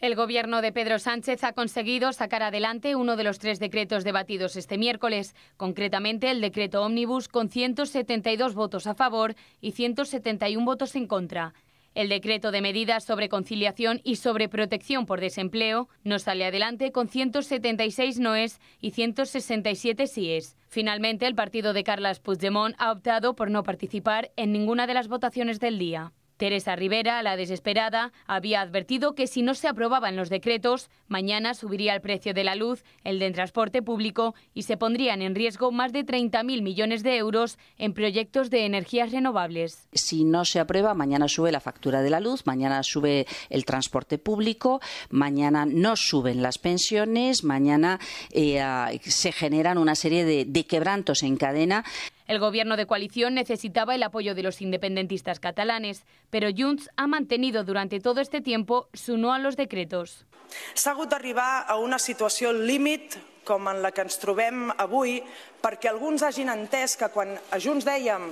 El gobierno de Pedro Sánchez ha conseguido sacar adelante uno de los tres decretos debatidos este miércoles, concretamente el decreto ómnibus con 172 votos a favor y 171 votos en contra. El decreto de medidas sobre conciliación y sobre protección por desempleo no sale adelante con 176 noes y 167 síes. Finalmente, el partido de Carles Puigdemont ha optado por no participar en ninguna de las votaciones del día. Teresa Rivera, la desesperada, había advertido que si no se aprobaban los decretos, mañana subiría el precio de la luz, el del transporte público y se pondrían en riesgo más de 30.000 millones de euros en proyectos de energías renovables. Si no se aprueba, mañana sube la factura de la luz, mañana sube el transporte público, mañana no suben las pensiones, mañana eh, ah, se generan una serie de quebrantos en cadena. El gobierno de coalición necesitaba el apoyo de los independentistas catalanes, pero Junts ha mantenido durante todo este tiempo su no a los decretos. S'ha hagut arribar a una situación límite, como en la que ens trobem avui perquè alguns hagin que quan a Junts dèiem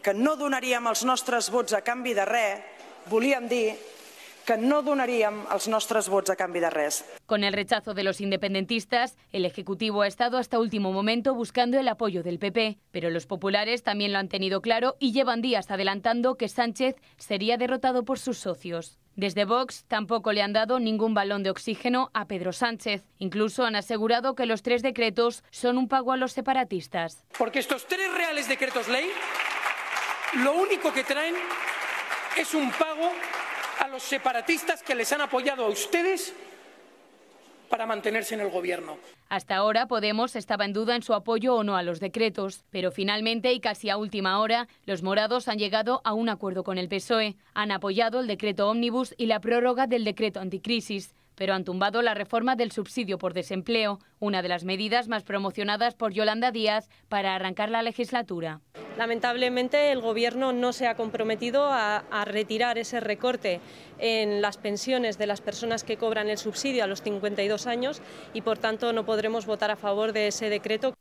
que no donaríem els nostres vots a canvi de res, volíem dir que no donaríamos nuestros votos a cambio de Con el rechazo de los independentistas, el Ejecutivo ha estado hasta último momento buscando el apoyo del PP, pero los populares también lo han tenido claro y llevan días adelantando que Sánchez sería derrotado por sus socios. Desde Vox tampoco le han dado ningún balón de oxígeno a Pedro Sánchez. Incluso han asegurado que los tres decretos son un pago a los separatistas. Porque estos tres reales decretos ley lo único que traen es un pago a los separatistas que les han apoyado a ustedes para mantenerse en el gobierno. Hasta ahora Podemos estaba en duda en su apoyo o no a los decretos, pero finalmente y casi a última hora, los morados han llegado a un acuerdo con el PSOE. Han apoyado el decreto ómnibus y la prórroga del decreto anticrisis pero han tumbado la reforma del subsidio por desempleo, una de las medidas más promocionadas por Yolanda Díaz para arrancar la legislatura. Lamentablemente el Gobierno no se ha comprometido a, retirar ese recorte en las pensiones de las personas que cobran el subsidio a los 52 años y por tanto no podremos votar a favor de ese decreto.